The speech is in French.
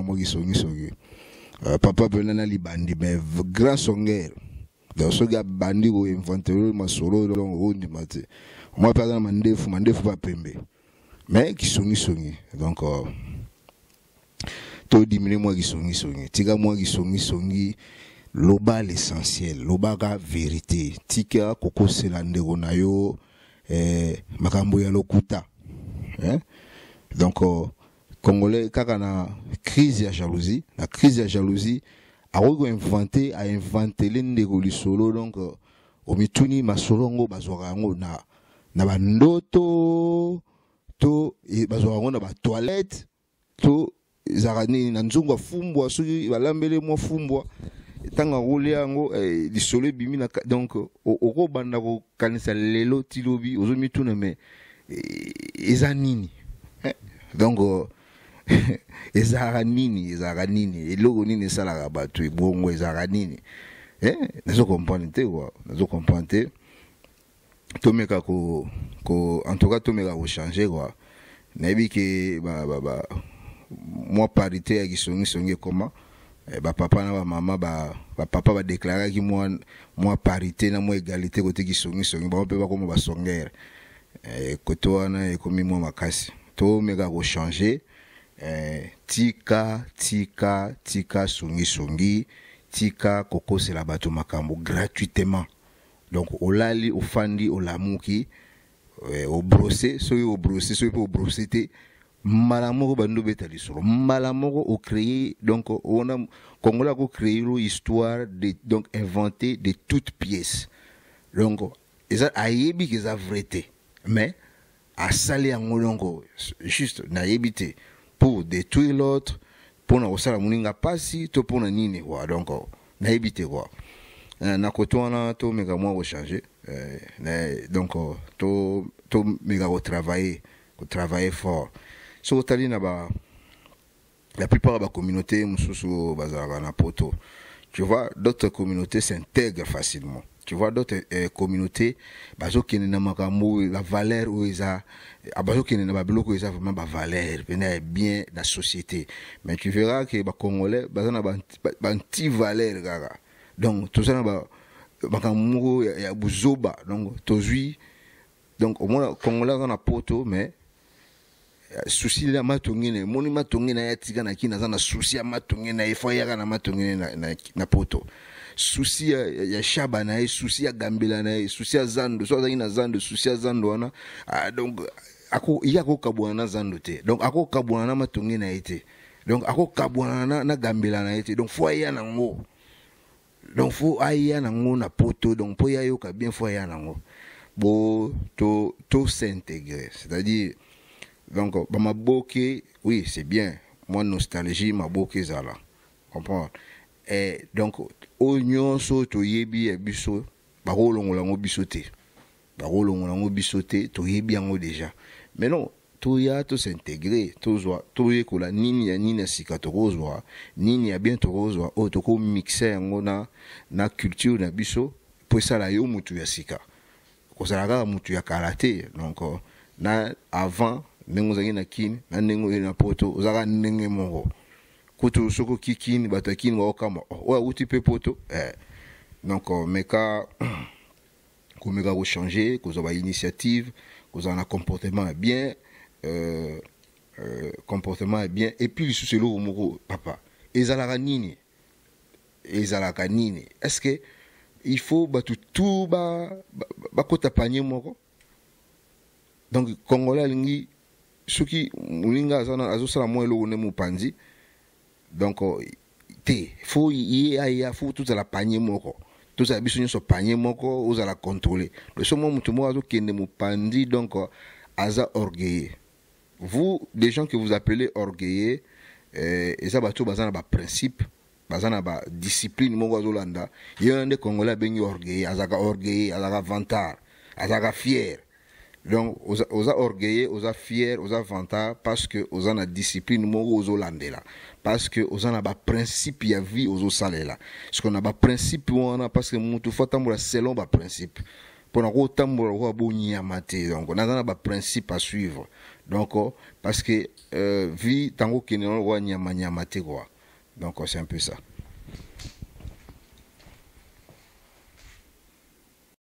amoki songi songi euh, papa Benana libandi me grand songere donc Bandi abandi koinventer oyo masolo oyo donc ondima te mwa mpe aza na mandefu Pembe. Mais qui Songi kisongisongi donc uh, Songi. mwa moi qui Songi kisongisongi loba l'essentiel lobaka vérité tika kokosela ndeko na yo eh, makambo ya lokuta hein? donc euh, congolais kaka na crise ya jalousie na crise ya jalousie a le ainventele ndeko solo donc o on masolongo bazwaka na, na bandoto to e, bazwaka yango na batoilette to zarani na nzungu afumbwa soki balambeli mwa fumbwa tanga akolia yango eh, lisolo na donc ko lelo lobi me eza nini hein? donc ezalaka nini ezalaka nini eloko nini esalaka bato ebongo ezalaka nini eh, nazokomprendre te kua nazokomprendre te tomeka ko ko en tout cas tomeka kochange kua nayebi ke ba, ba, ba, mwa parité ya comment ekoma eh, bapapa na bamama bapapa ba badeklaraki mwa, mwa parité na mwa égalité kote kisongisongi bango mpe bakoma basongere eh, kote wana ekomi mwa makasi tomeka kochange eh, tika tika tika tika koko tika la bateau makambo gratuitement donc au lali olali au olamuki eh, obrose soyo obrose au brossé obrose te mbala moko bando obeta lisolo mbala au ocréer donc a kongola akocréer une histoire de, donc inventé de toutes pièces donc eza ayebi yebi des vrai mais mais saler yango longo juste na pour détruire l'autre pour nous faire kosala moninga pasi to mpona nini kwa donc nayebi te kwa na koto wana tomeka mwa changé donc euh, travaillé, a travaillé fort so otali na ba la plupart de la communauté, nous tu vois, d'autres communautés s'intègrent facilement tu vois d'autres euh, communautés bazo kene na makambo la valeur où ils a bazo kene na babiloko ils a vraiment ba valeur pena bien la société mais tu verras que ba congolais bazo na ba anti valeur gaga donc tout ça na ba makambo ya buzoba donc aujourd'hui donc au moins congolais on a poto mais souci la matongi moni matongi na ye na kini aza na souci ya matongi na ye na matongi na, na, na poto susi ya, ya shaba na ye susi ya gambela na ye susi ya zando so azalaki na zando susi ya zando wana ah, donc ako, ye akokabwana na zando te donc akokabwana na matonge na ye te donc akokabwana na, na gambela na ye te donc fo aya nango donc fo aya nango na poto donc mpo ye ayoka bien fo aya nango bo to, to s'intégrer c'est à dire donc bamaboke oui c'est bien mwa nostalgie maboke ezala comprendre eh, donc o nyonso toyebi ya e biso bakolongola yango biso te mais non biso te toyebi yango deja maintenant toya tosintégre tozwa toyekola nini ya nini ya sika tokozwa nini ya bien tokozwa oyo mixer yango na, na culture na biso ça la yo motu ya sika kozala kaka mutu ya karaté donc na avant ndenge ozalaki na kin na ndenge na poto oza kaka ndenge kutu soko kikini bato ya kini baokamba oyo oh, awuti mpe poto eh. donc meka komeka kochange kozwa bainitiative kozala na comportement ya bien euh, euh, comportement ya bien epuis lisusu eloko moko papa ezalaka nini ezalaka nini estce il faut bato tu bakota ba, ba panier moko donc congolais alingi soki moninga azosala mwa eloko nde mopanzi donc te fo i y'a ye fo tozala panye moko tozala biso nyonso panye moko ozala contrôle leso mwa motu moko azokende mopandi donc aza orgueilleux vous les gens que vous appelez orgueilleux euh, eza bato baza na baprincipe baza na badiscipline moko azolanda ye wana nde congolais abengi orgueilleux azalaka orgueilleux azalaka vantard azalaka fiere donc oza, oza orgueilleux oza fier oza vanta parce que oza na discipline moko ozolandela parce que oza na principe ya vie ozosalela siko na on wana parce que mutu fo atambola selon baprincipe mpona kotambola koka bonyama te donc naza na principe à suivre donc oh, parce que euh, vie ntango okende nano nyama nyamanyama te quoi donc oh, c'est un peu ça